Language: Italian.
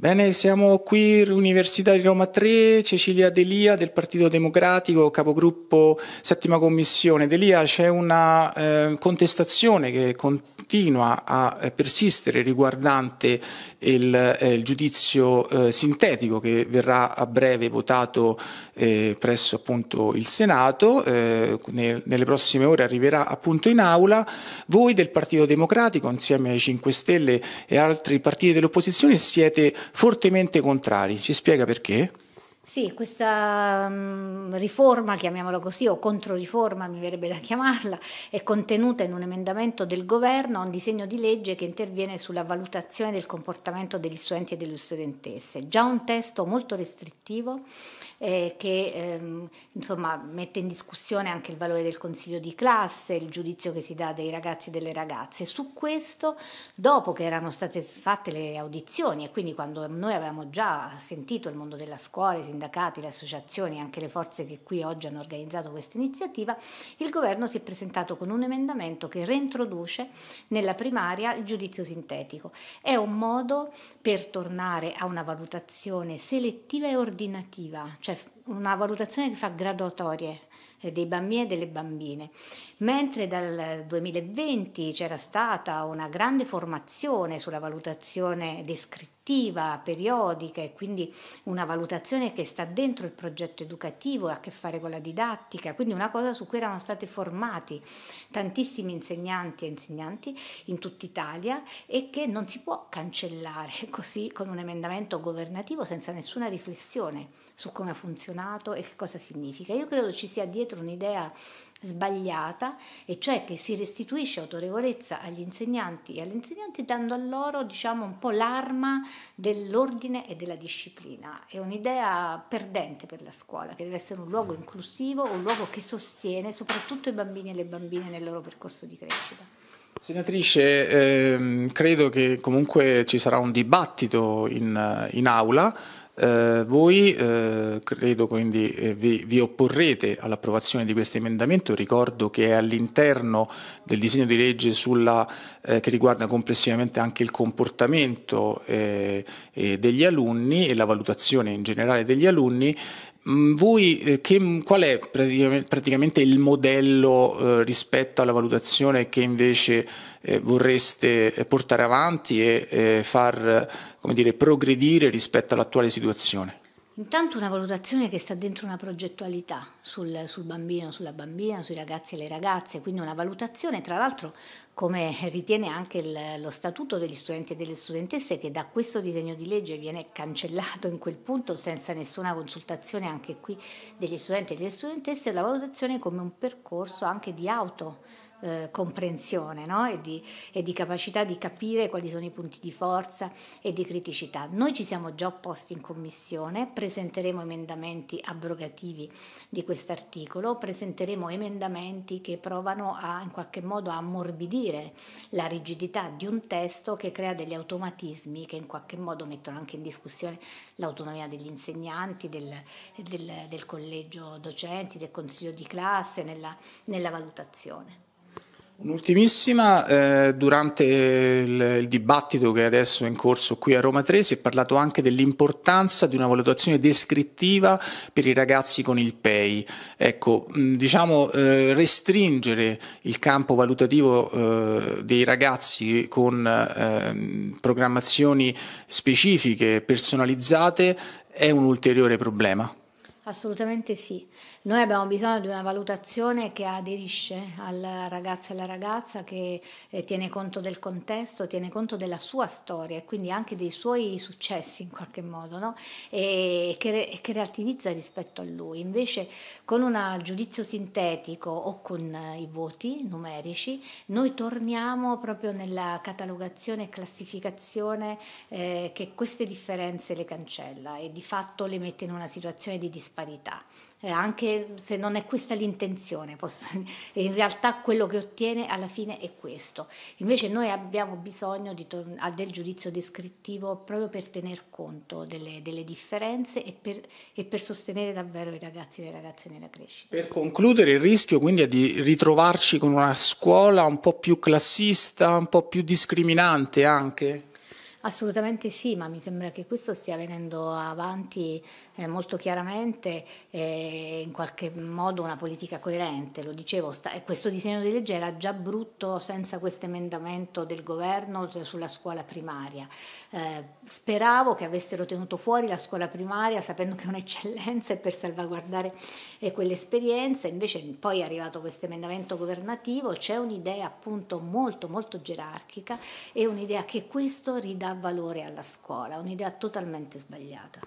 Bene, siamo qui Università di Roma 3, Cecilia Delia del Partito Democratico, capogruppo settima commissione. Delia c'è una eh, contestazione che continua a eh, persistere riguardante il, eh, il giudizio eh, sintetico che verrà a breve votato eh, presso appunto il Senato, eh, nel, nelle prossime ore arriverà appunto in aula. Voi del Partito Democratico insieme ai 5 Stelle e altri partiti dell'opposizione siete fortemente contrari. Ci spiega perché? Sì, questa um, riforma, chiamiamola così, o controriforma mi verrebbe da chiamarla, è contenuta in un emendamento del governo a un disegno di legge che interviene sulla valutazione del comportamento degli studenti e delle studentesse. Già un testo molto restrittivo eh, che ehm, insomma, mette in discussione anche il valore del consiglio di classe, il giudizio che si dà dei ragazzi e delle ragazze. Su questo, dopo che erano state fatte le audizioni e quindi quando noi avevamo già sentito il mondo della scuola, sindacati, le associazioni e anche le forze che qui oggi hanno organizzato questa iniziativa, il governo si è presentato con un emendamento che reintroduce nella primaria il giudizio sintetico. È un modo per tornare a una valutazione selettiva e ordinativa, cioè una valutazione che fa graduatorie dei bambini e delle bambine. Mentre dal 2020 c'era stata una grande formazione sulla valutazione descrittiva, periodica e quindi una valutazione che sta dentro il progetto educativo, e ha a che fare con la didattica, quindi una cosa su cui erano stati formati tantissimi insegnanti e insegnanti in tutta Italia e che non si può cancellare così con un emendamento governativo senza nessuna riflessione su come ha funzionato e che cosa significa. Io credo ci sia dietro un'idea sbagliata, e cioè che si restituisce autorevolezza agli insegnanti e alle insegnanti dando a loro diciamo, un po' l'arma dell'ordine e della disciplina. È un'idea perdente per la scuola, che deve essere un luogo inclusivo, un luogo che sostiene soprattutto i bambini e le bambine nel loro percorso di crescita. Senatrice, ehm, credo che comunque ci sarà un dibattito in, in aula eh, voi eh, credo quindi eh, vi, vi, opporrete all'approvazione di questo emendamento, ricordo che è all'interno del disegno di legge sulla, eh, che riguarda complessivamente anche il comportamento eh, degli alunni e la valutazione in generale degli alunni Mm, voi eh, che, qual è praticamente il modello eh, rispetto alla valutazione che invece eh, vorreste eh, portare avanti e eh, far dire, progredire rispetto all'attuale situazione? Intanto una valutazione che sta dentro una progettualità sul, sul, bambino, sulla bambina, sui ragazzi e le ragazze, quindi una valutazione tra l'altro come ritiene anche il, lo statuto degli studenti e delle studentesse che da questo disegno di legge viene cancellato in quel punto senza nessuna consultazione anche qui degli studenti e delle studentesse, la valutazione come un percorso anche di auto eh, comprensione no? e, di, e, di, capacità di capire quali sono i punti di forza e di criticità. Noi ci siamo già opposti in commissione, presenteremo emendamenti abrogativi di questo articolo, presenteremo emendamenti che provano a, in qualche modo a ammorbidire la rigidità di un testo che crea degli automatismi che in qualche modo mettono anche in discussione l'autonomia degli insegnanti, del, del, del collegio docenti, del consiglio di classe nella, nella valutazione. Un'ultimissima, eh, durante il, il, dibattito che adesso è in corso qui a Roma 3 si è parlato anche dell'importanza di una valutazione descrittiva per i ragazzi con il PEI. Ecco, mh, diciamo eh, restringere il campo valutativo eh, dei ragazzi con ehm, programmazioni specifiche, personalizzate, è un ulteriore problema. Assolutamente sì. Noi abbiamo bisogno di una valutazione che aderisce al ragazzo e alla ragazza, che eh, tiene conto del contesto, tiene conto della sua storia e quindi anche dei suoi successi in qualche modo, no? e che, che relativizza rispetto a lui. Invece con un giudizio sintetico o con eh, i voti numerici, noi torniamo proprio nella catalogazione e classificazione eh, che queste differenze le cancella e di fatto le mette in una situazione di disparità disparità, eh, anche se non è questa l'intenzione, posso, in realtà quello che ottiene alla fine è questo. Invece noi abbiamo bisogno di, del giudizio descrittivo proprio per tener conto delle, delle differenze e per, e per, sostenere davvero i ragazzi e le ragazze nella crescita. Per concludere il rischio quindi è di ritrovarci con una scuola un po' più classista, un po' più discriminante anche? Assolutamente sì, ma mi sembra che questo stia venendo avanti eh, molto chiaramente, eh, in qualche modo una politica coerente, lo dicevo, sta, questo disegno di legge era già brutto senza questo emendamento del governo sulla scuola primaria. Eh, speravo che avessero tenuto fuori la scuola primaria sapendo che è un'eccellenza e per salvaguardare eh, quell'esperienza, invece poi è arrivato questo emendamento governativo, c'è un'idea appunto molto molto gerarchica e un'idea che questo ridà dà valore alla scuola, un'idea totalmente sbagliata.